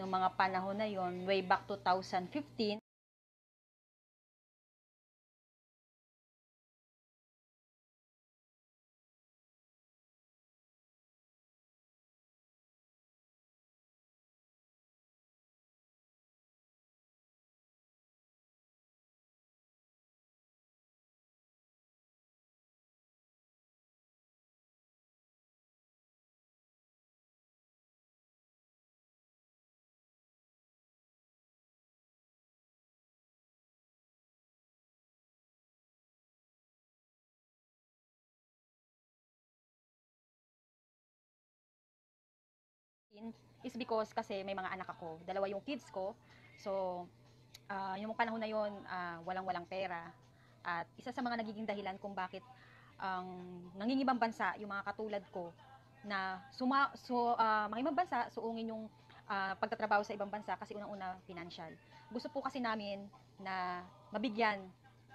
noong mga panahon na yon, way back 2015, in is because kasi may mga anak ako. Dalawa yung kids ko. So, uh, yung panahon na yon uh, ah, walang-walang pera. At isa sa mga nagiging dahilan kung bakit ang um, nangingibang bansa, yung mga katulad ko, na suma, so, uh, mga ibang bansa, suungin yung uh, pagtatrabaho sa ibang bansa kasi unang-una financial. Gusto po kasi namin na mabigyan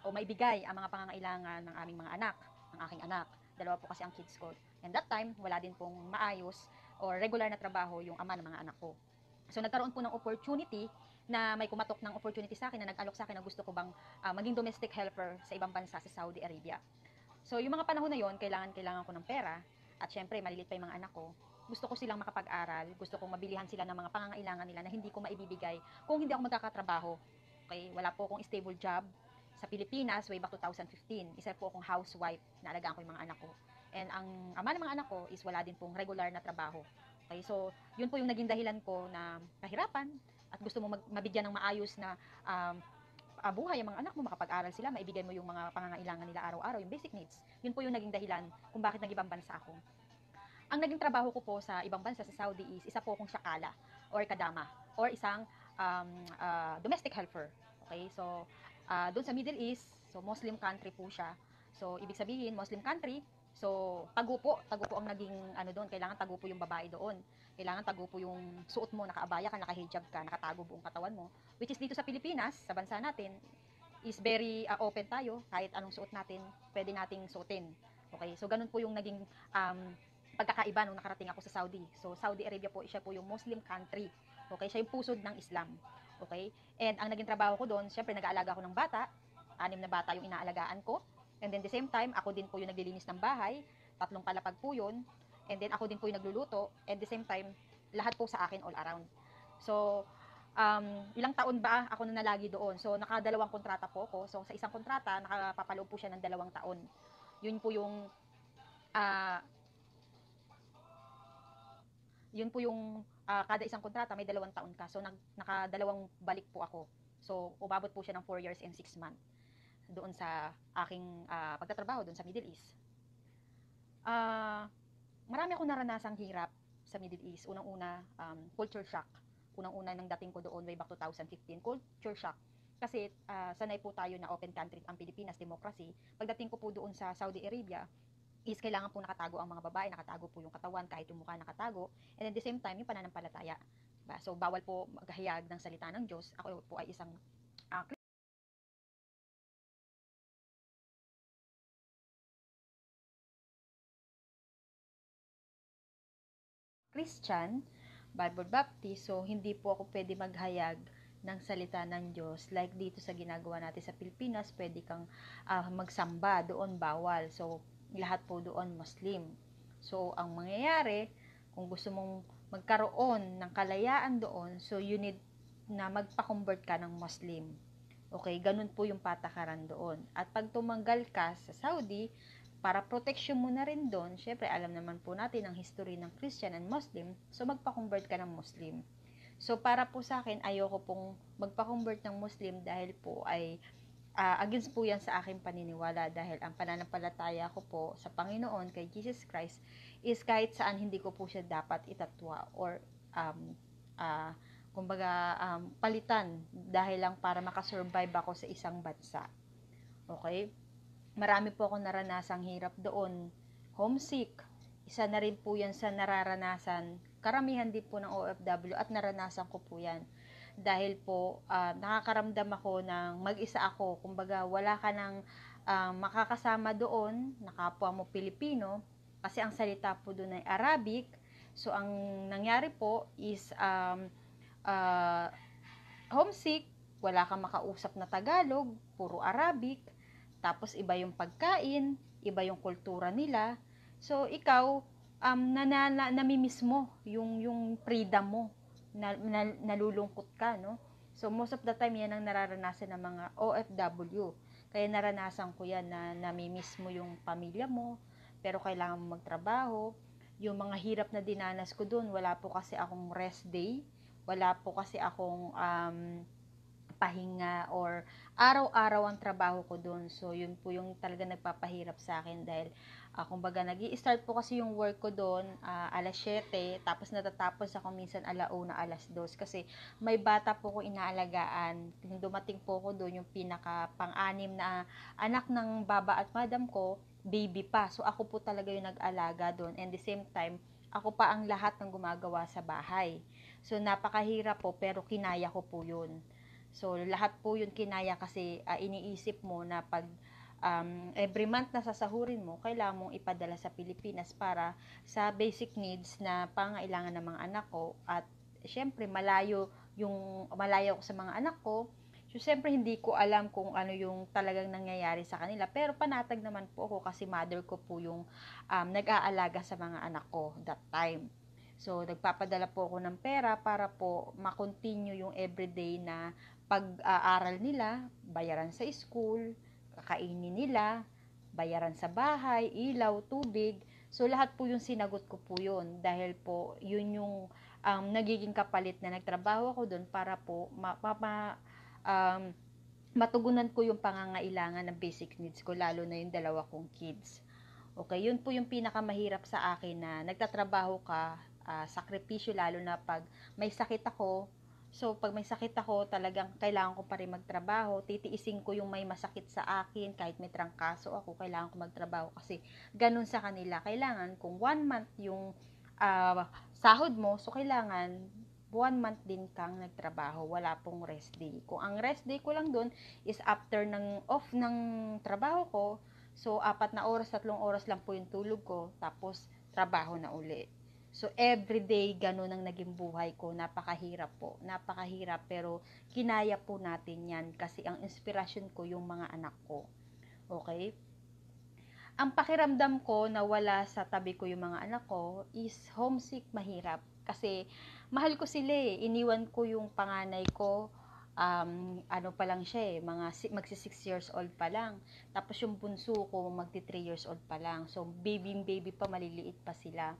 o maibigay ang mga pangangailangan ng aming mga anak, ng aking anak. Dalawa po kasi ang kids ko. And that time, wala din pong maayos or regular na trabaho yung ama ng mga anak ko. So nagkaroon po ng opportunity na may kumatok ng opportunity sa akin na nag-alok sa akin na gusto ko bang uh, maging domestic helper sa ibang bansa sa Saudi Arabia. So yung mga panahon na yon, kailangan kailangan ko ng pera at syempre malilit pa yung mga anak ko. Gusto ko silang makapag-aral, gusto kong mabilihan sila ng mga pangangailangan nila na hindi ko maibibigay kung hindi ako magkakatrabaho. Okay, wala po akong stable job sa Pilipinas way back 2015. Isa po akong housewife, na alagaan ko yung mga anak ko. And ang ama ng mga anak ko is wala din pong regular na trabaho. Okay, so yun po yung naging dahilan ko na kahirapan at gusto mo mag- mabigyan ng maayos na um, ah, buhay ang mga anak mo, makapag-aral sila, maibigay mo yung mga pangangailangan nila araw-araw, yung basic needs. Yun po yung naging dahilan kung bakit nag-ibang bansa ako. Ang naging trabaho ko po sa ibang bansa sa Saudi is isa po akong syakala or kadama or isang um, uh, domestic helper. Okay, so uh, ah, doon sa Middle East, so Muslim country po siya. So ibig sabihin, Muslim country, So, tagupo, tagupo ang naging ano doon, kailangan tagupo yung babae doon. Kailangan tagupo yung suot mo, nakaabaya ka, nakahijab ka, nakatago buong katawan mo. Which is dito sa Pilipinas, sa bansa natin, is very uh, open tayo, kahit anong suot natin, pwede nating suotin. Okay, so ganun po yung naging um, pagkakaiba nung nakarating ako sa Saudi. So, Saudi Arabia po, siya po yung Muslim country. Okay, siya yung pusod ng Islam. Okay, and ang naging trabaho ko doon, syempre nag-aalaga ako ng bata, anim na bata yung inaalagaan ko, And then the same time, ako din po yung naglilinis ng bahay, tatlong palapag po yun. And then ako din po yung nagluluto. And the same time, lahat po sa akin all around. So, um, ilang taon ba ako na nalagi doon? So, nakadalawang kontrata po ako. So, sa isang kontrata, nakapapaloob po siya ng dalawang taon. Yun po yung uh, yun po yung uh, kada isang kontrata may dalawang taon ka. So nag, nakadalawang balik po ako. So umabot po siya ng 4 years and 6 months doon sa aking uh, pagtatrabaho doon sa Middle East. Uh, marami akong naranasang hirap sa Middle East. Unang-una, um, culture shock. Unang-una nang dating ko doon way back 2015, culture shock. Kasi uh, sanay po tayo na open country ang Pilipinas, democracy. Pagdating ko po doon sa Saudi Arabia, is kailangan po nakatago ang mga babae, nakatago po yung katawan, kahit yung mukha nakatago. And at the same time, yung pananampalataya. Diba? So, bawal po maghayag ng salita ng Diyos. Ako po ay isang Christian, Bible Baptist, so hindi po ako pwede maghayag ng salita ng Diyos. Like dito sa ginagawa natin sa Pilipinas, pwede kang uh, magsamba, doon bawal. So, lahat po doon Muslim. So, ang mangyayari, kung gusto mong magkaroon ng kalayaan doon, so you need na magpa-convert ka ng Muslim. Okay, ganun po yung patakaran doon. At pag tumanggal ka sa Saudi, para protection mo na rin doon, syempre alam naman po natin ang history ng Christian and Muslim, so magpa-convert ka ng Muslim. So para po sa akin, ayoko pong magpa-convert ng Muslim dahil po ay uh, against po yan sa aking paniniwala dahil ang pananampalataya ko po sa Panginoon kay Jesus Christ is kahit saan hindi ko po siya dapat itatwa or um, uh, kumbaga um, palitan dahil lang para makasurvive ako sa isang bansa. Okay? Marami po akong naranasang hirap doon. Homesick, isa na rin po yan sa nararanasan. Karamihan din po ng OFW at naranasan ko po yan. Dahil po, uh, nakakaramdam ako ng mag-isa ako. Kumbaga, wala ka ng uh, makakasama doon, nakapwa mo Pilipino, kasi ang salita po doon ay Arabic. So, ang nangyari po is um, uh, homesick, wala kang makausap na Tagalog, puro Arabic tapos iba yung pagkain, iba yung kultura nila. So ikaw um nanana, namimiss mo yung yung freedom mo. Na, na, nalulungkot ka, no? So most of the time yan ang nararanasan ng mga OFW. Kaya naranasan ko yan na namimiss mo yung pamilya mo, pero kailangan mo magtrabaho. Yung mga hirap na dinanas ko doon, wala po kasi akong rest day. Wala po kasi akong um, pahinga or araw-araw ang trabaho ko doon. So, yun po yung talaga nagpapahirap sa akin dahil, uh, kumbaga, nag start po kasi yung work ko doon uh, ah, alas 7, tapos natatapos ako minsan ala 1, alas 2 kasi may bata po ko inaalagaan. Nung dumating po ko doon, yung pinaka pang-anim na anak ng baba at madam ko, baby pa. So, ako po talaga yung nag-alaga doon. And the same time, ako pa ang lahat ng gumagawa sa bahay. So, napakahirap po, pero kinaya ko po yun. So, lahat po yun kinaya kasi uh, iniisip mo na pag um, every month na sasahurin mo, kailangan mong ipadala sa Pilipinas para sa basic needs na pangailangan ng mga anak ko at syempre malayo yung malayo ako sa mga anak ko. So, syempre hindi ko alam kung ano yung talagang nangyayari sa kanila. Pero panatag naman po ako kasi mother ko po yung um, nag-aalaga sa mga anak ko that time. So, nagpapadala po ako ng pera para po makontinue yung everyday na pag-aaral nila, bayaran sa school, kakainin nila, bayaran sa bahay, ilaw, tubig. So lahat po yung sinagot ko po yun dahil po yun yung um, nagiging kapalit na nagtrabaho ako doon para po ma, ma, ma um, matugunan ko yung pangangailangan ng basic needs ko lalo na yung dalawa kong kids. Okay, yun po yung pinakamahirap sa akin na nagtatrabaho ka, uh, sakripisyo lalo na pag may sakit ako, So, pag may sakit ako, talagang kailangan ko pa rin magtrabaho. Titiisin ko yung may masakit sa akin, kahit may trangkaso ako, kailangan ko magtrabaho. Kasi, ganun sa kanila. Kailangan, kung one month yung uh, sahod mo, so kailangan one month din kang nagtrabaho. Wala pong rest day. Kung ang rest day ko lang dun is after ng off ng trabaho ko, so apat na oras, tatlong oras lang po yung tulog ko, tapos trabaho na uli. So everyday ganun ang naging buhay ko. Napakahirap po. Napakahirap pero kinaya po natin 'yan kasi ang inspirasyon ko yung mga anak ko. Okay? Ang pakiramdam ko na wala sa tabi ko yung mga anak ko is homesick mahirap kasi mahal ko sila eh. Iniwan ko yung panganay ko um, ano pa lang siya eh, mga magsi 6 years old pa lang. Tapos yung bunso ko magti 3 years old pa lang. So baby baby pa maliliit pa sila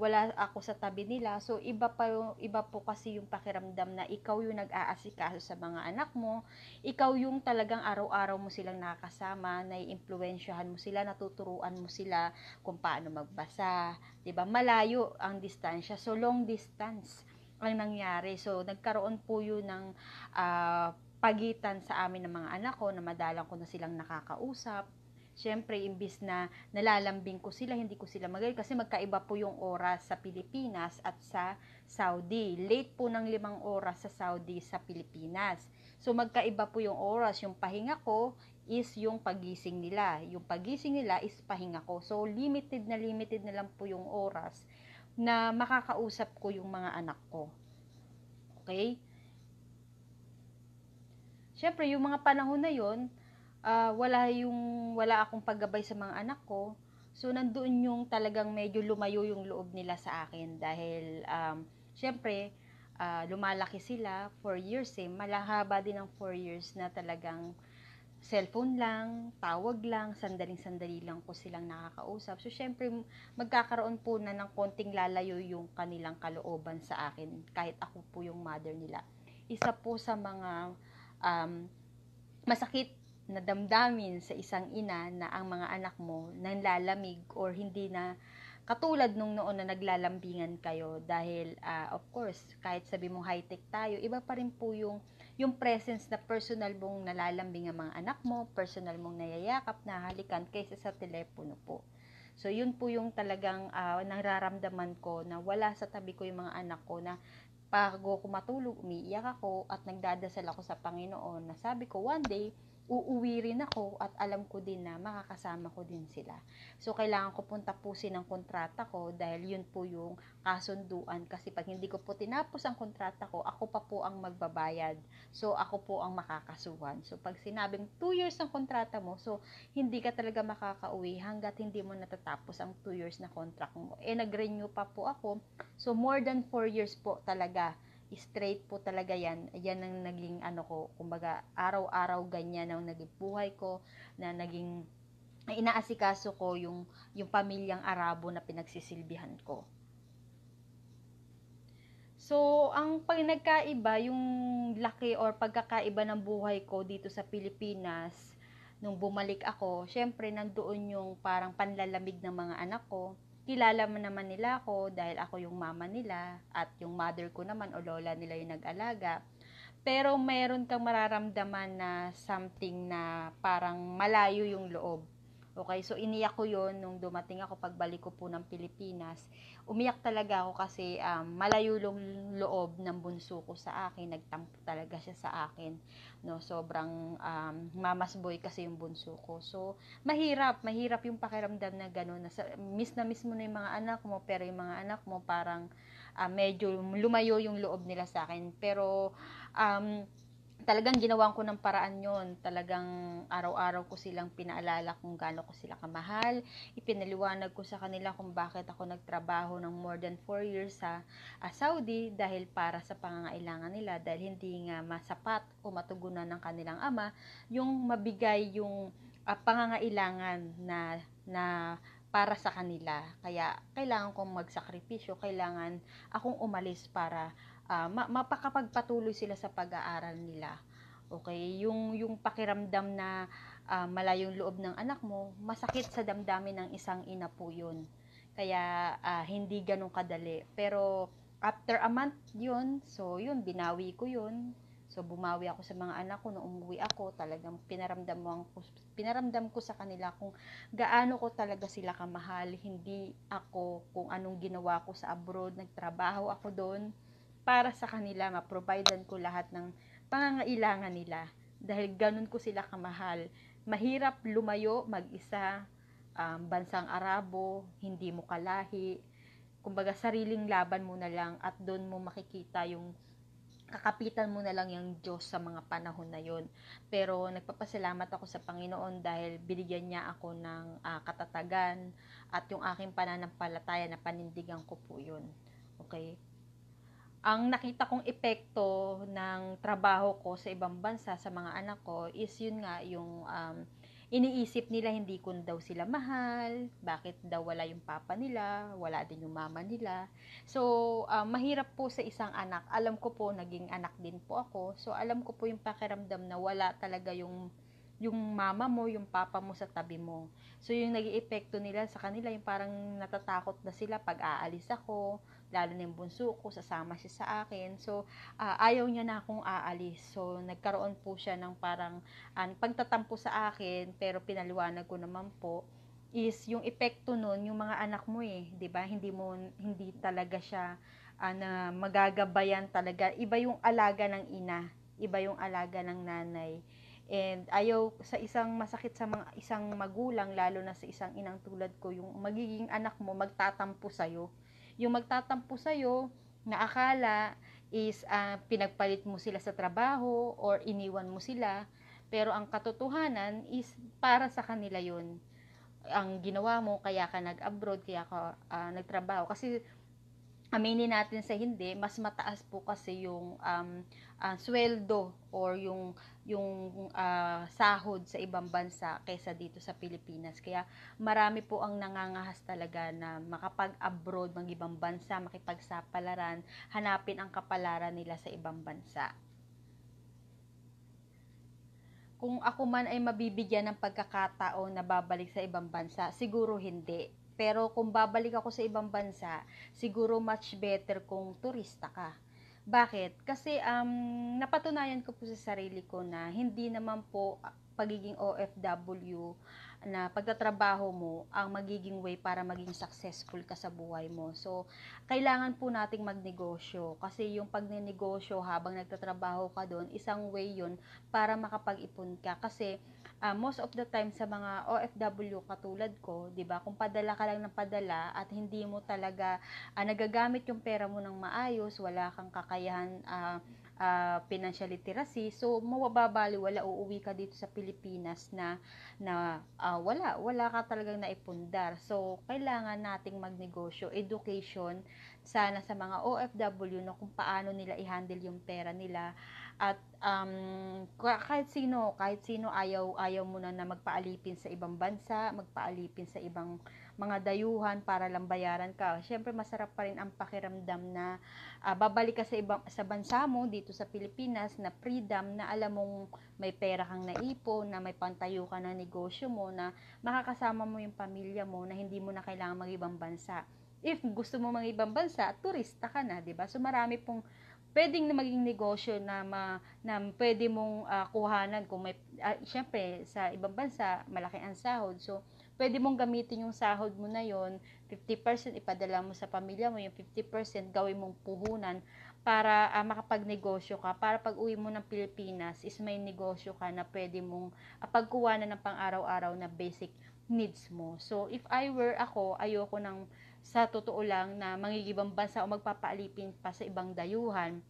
wala ako sa tabi nila. So, iba, pa yung, iba po kasi yung pakiramdam na ikaw yung nag-aasikaso sa mga anak mo, ikaw yung talagang araw-araw mo silang nakakasama, naiimpluwensyahan mo sila, natuturuan mo sila kung paano magbasa. ba diba? Malayo ang distansya. So, long distance ang nangyari. So, nagkaroon po yun ng uh, pagitan sa amin ng mga anak ko na madalang ko na silang nakakausap syempre imbis na nalalambing ko sila, hindi ko sila magaling kasi magkaiba po yung oras sa Pilipinas at sa Saudi. Late po ng limang oras sa Saudi sa Pilipinas. So magkaiba po yung oras, yung pahinga ko is yung pagising nila. Yung pagising nila is pahinga ko. So limited na limited na lang po yung oras na makakausap ko yung mga anak ko. Okay? Siyempre, yung mga panahon na yon uh, wala yung wala akong paggabay sa mga anak ko. So nandoon yung talagang medyo lumayo yung loob nila sa akin dahil um syempre uh, lumalaki sila for years eh. Malahaba din ng 4 years na talagang cellphone lang, tawag lang, sandaling-sandali lang ko silang nakakausap. So, syempre, magkakaroon po na ng konting lalayo yung kanilang kalooban sa akin, kahit ako po yung mother nila. Isa po sa mga um, masakit na damdamin sa isang ina na ang mga anak mo nanlalamig or hindi na katulad nung noon na naglalambingan kayo dahil uh, of course kahit sabi mo high tech tayo iba pa rin po yung yung presence na personal mong nalalambing ang mga anak mo personal mong nayayakap halikan kaysa sa telepono po So, yun po yung talagang uh, nararamdaman ko na wala sa tabi ko yung mga anak ko na bago ko matulog, umiiyak ako at nagdadasal ako sa Panginoon na sabi ko, one day, uuwi rin ako at alam ko din na makakasama ko din sila. So, kailangan ko pong tapusin ang kontrata ko dahil yun po yung kasunduan. Kasi pag hindi ko po tinapos ang kontrata ko, ako pa po ang magbabayad. So, ako po ang makakasuhan. So, pag sinabing 2 years ang kontrata mo, so, hindi ka talaga makakauwi hanggat hindi mo natatapos ang 2 years na contract mo. Eh, nag-renew pa po ako. So, more than 4 years po talaga straight po talaga yan. Yan ang naging ano ko, kumbaga araw-araw ganyan ang naging buhay ko na naging inaasikaso ko yung yung pamilyang Arabo na pinagsisilbihan ko. So, ang pinagkaiba, yung laki or pagkakaiba ng buhay ko dito sa Pilipinas, nung bumalik ako, syempre nandoon yung parang panlalamig ng mga anak ko, kilala mo naman nila ako dahil ako yung mama nila at yung mother ko naman o lola nila yung nag-alaga. Pero meron kang mararamdaman na something na parang malayo yung loob Okay, so iniyak ko yon nung dumating ako pagbalik ko po ng Pilipinas. Umiyak talaga ako kasi um, malayo yung loob ng bunso ko sa akin. Nagtampo talaga siya sa akin. No, sobrang um, mamas boy kasi yung bunso ko. So, mahirap. Mahirap yung pakiramdam na gano'n. Nasa, miss na miss mo na yung mga anak mo, pero yung mga anak mo parang uh, medyo lumayo yung loob nila sa akin. Pero, um, talagang ginawan ko ng paraan yon talagang araw-araw ko silang pinaalala kung gaano ko sila kamahal ipinaliwanag ko sa kanila kung bakit ako nagtrabaho ng more than 4 years sa uh, Saudi dahil para sa pangangailangan nila dahil hindi nga masapat o matugunan ng kanilang ama yung mabigay yung uh, pangangailangan na na para sa kanila kaya kailangan kong magsakripisyo kailangan akong umalis para uh, mapakapagpatuloy sila sa pag-aaral nila. Okay, yung yung pakiramdam na uh, malayong loob ng anak mo, masakit sa damdamin ng isang ina po 'yun. Kaya uh, hindi ganun kadali. Pero after a month 'yun, so 'yun binawi ko 'yun. So bumawi ako sa mga anak ko nung umuwi ako, talagang pinaramdam mo ang pinaramdam ko sa kanila kung gaano ko talaga sila kamahal, hindi ako kung anong ginawa ko sa abroad, nagtrabaho ako doon para sa kanila, maprovidean ko lahat ng pangangailangan nila. Dahil ganun ko sila kamahal. Mahirap lumayo mag-isa, um, bansang Arabo, hindi mo kalahi. Kumbaga, sariling laban mo na lang at doon mo makikita yung kakapitan mo na lang yung Diyos sa mga panahon na yon. Pero nagpapasalamat ako sa Panginoon dahil binigyan niya ako ng uh, katatagan at yung aking pananampalataya na panindigan ko po yun. Okay? ang nakita kong epekto ng trabaho ko sa ibang bansa sa mga anak ko is yun nga yung um, iniisip nila hindi ko daw sila mahal, bakit daw wala yung papa nila, wala din yung mama nila. So, um, mahirap po sa isang anak. Alam ko po, naging anak din po ako. So, alam ko po yung pakiramdam na wala talaga yung yung mama mo, yung papa mo sa tabi mo. So, yung nag epekto nila sa kanila, yung parang natatakot na sila pag aalis ako, lalo na yung bunso ko, sasama siya sa akin. So, uh, ayaw niya na akong aalis. So, nagkaroon po siya ng parang uh, pagtatampo sa akin, pero pinaliwanag ko naman po is yung epekto nun, yung mga anak mo eh, 'di ba? Hindi mo hindi talaga siya uh, na magagabayan talaga. Iba yung alaga ng ina, iba yung alaga ng nanay. And ayaw sa isang masakit sa mga isang magulang lalo na sa isang inang tulad ko yung magiging anak mo magtatampo sa iyo. Yung magtatampo sa iyo na akala is uh, pinagpalit mo sila sa trabaho or iniwan mo sila pero ang katotohanan is para sa kanila yun. Ang ginawa mo kaya ka nag-abroad, kaya ka uh, nagtrabaho kasi aminin natin sa hindi, mas mataas po kasi yung um, uh, sweldo or yung yung uh, sahod sa ibang bansa kaysa dito sa Pilipinas. Kaya marami po ang nangangahas talaga na makapag-abroad ng ibang bansa, makipagsapalaran, hanapin ang kapalaran nila sa ibang bansa kung ako man ay mabibigyan ng pagkakataon na babalik sa ibang bansa, siguro hindi. Pero kung babalik ako sa ibang bansa, siguro much better kung turista ka. Bakit? Kasi um, napatunayan ko po sa sarili ko na hindi naman po ah, pagiging OFW na pagtatrabaho mo ang magiging way para maging successful ka sa buhay mo. So, kailangan po nating magnegosyo kasi yung pagnenegosyo habang nagtatrabaho ka doon, isang way yun para makapag-ipon ka. Kasi, uh, most of the time sa mga OFW katulad ko, 'di ba? Kung padala ka lang ng padala at hindi mo talaga uh, nagagamit yung pera mo ng maayos, wala kang kakayahan uh, uh, financial literacy, so mawababali wala uuwi ka dito sa Pilipinas na na uh, wala wala ka talagang naipundar. So kailangan nating magnegosyo education sana sa mga OFW no kung paano nila i-handle yung pera nila at um, kahit sino kahit sino ayaw ayaw mo na magpaalipin sa ibang bansa magpaalipin sa ibang mga dayuhan para lang bayaran ka syempre masarap pa rin ang pakiramdam na uh, babalik ka sa ibang sa bansa mo dito sa Pilipinas na freedom na alam mong may pera kang naipon na may pantayo ka na negosyo mo na makakasama mo yung pamilya mo na hindi mo na kailangan mag ibang bansa if gusto mo mga ibang bansa turista ka na 'di ba so marami pong pwedeng na maging negosyo na ma, na pwede mong uh, kuhanan kung may uh, ah, syempre sa ibang bansa malaki ang sahod so pwede mong gamitin yung sahod mo na yon 50% ipadala mo sa pamilya mo yung 50% gawin mong puhunan para uh, makapagnegosyo ka para pag uwi mo ng Pilipinas is may negosyo ka na pwede mong uh, pagkuhanan ng pang-araw-araw na basic needs mo so if I were ako ayoko ng sa totoo lang na magigibang bansa o magpapaalipin pa sa ibang dayuhan.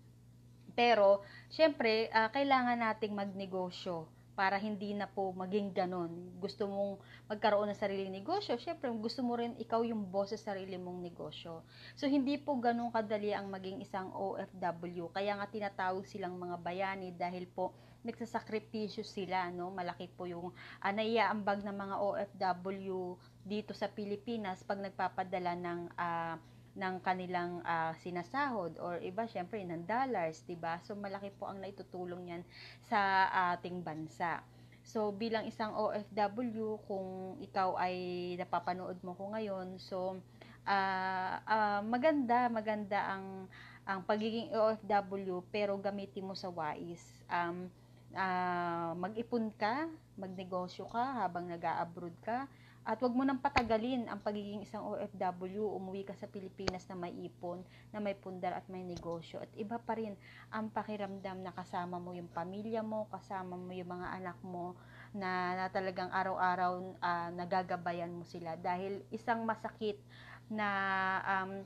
Pero, syempre, uh, kailangan nating magnegosyo para hindi na po maging ganun. Gusto mong magkaroon ng sariling negosyo, syempre gusto mo rin ikaw yung boss sa sarili mong negosyo. So hindi po ganun kadali ang maging isang OFW. Kaya nga tinatawag silang mga bayani dahil po nagsasakripisyo sila, no? Malaki po yung uh, ng mga OFW dito sa Pilipinas pag nagpapadala ng uh, ng kanilang uh, sinasahod or iba syempre ng dollars, 'di ba? So malaki po ang naitutulong niyan sa ating bansa. So bilang isang OFW, kung ikaw ay napapanood mo ko ngayon, so uh, uh, maganda, maganda ang ang pagiging OFW pero gamitin mo sa wais. Um, uh, mag-ipon ka, magnegosyo ka habang nag abroad ka, at wag mo nang patagalin ang pagiging isang OFW, umuwi ka sa Pilipinas na may ipon, na may pundar at may negosyo. At iba pa rin ang pakiramdam na kasama mo yung pamilya mo, kasama mo yung mga anak mo, na, na talagang araw-araw uh, nagagabayan mo sila. Dahil isang masakit na um,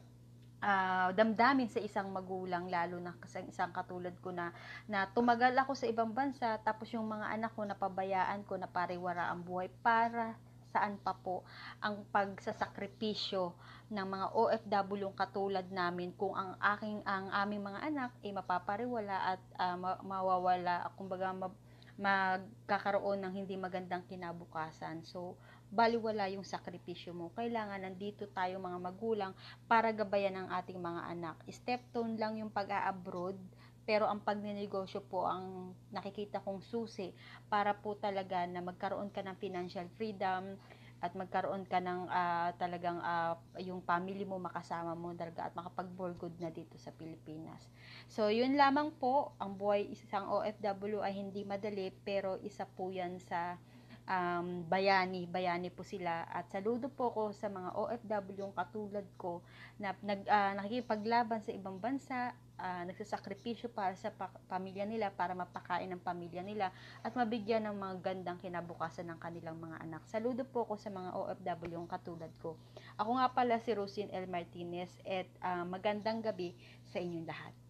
uh, damdamin sa isang magulang lalo na sa isang katulad ko na na tumagal ako sa ibang bansa tapos yung mga anak ko napabayaan ko na pariwara ang buhay para saan pa po ang pagsasakripisyo ng mga OFW katulad namin kung ang aking ang aming mga anak ay eh, mapapariwala at uh, mawawala kumbaga mag, magkakaroon ng hindi magandang kinabukasan. So, baliwala yung sakripisyo mo. Kailangan nandito tayo mga magulang para gabayan ang ating mga anak. Stepstone lang yung pag-a-abroad pero ang pagnenegosyo po ang nakikita kong susi para po talaga na magkaroon ka ng financial freedom at magkaroon ka ng uh, talagang uh, yung family mo makasama mo talaga at makapag-borgod na dito sa Pilipinas. So, yun lamang po, ang buhay isang OFW ay hindi madali pero isa po yan sa um, bayani, bayani po sila. At saludo po ko sa mga OFW katulad ko na nag, uh, nakikipaglaban sa ibang bansa, uh, nagsasakripisyo para sa pa- pamilya nila, para mapakain ang pamilya nila at mabigyan ng mga gandang kinabukasan ng kanilang mga anak. Saludo po ko sa mga OFW katulad ko. Ako nga pala si Rosin L. Martinez at uh, magandang gabi sa inyong lahat.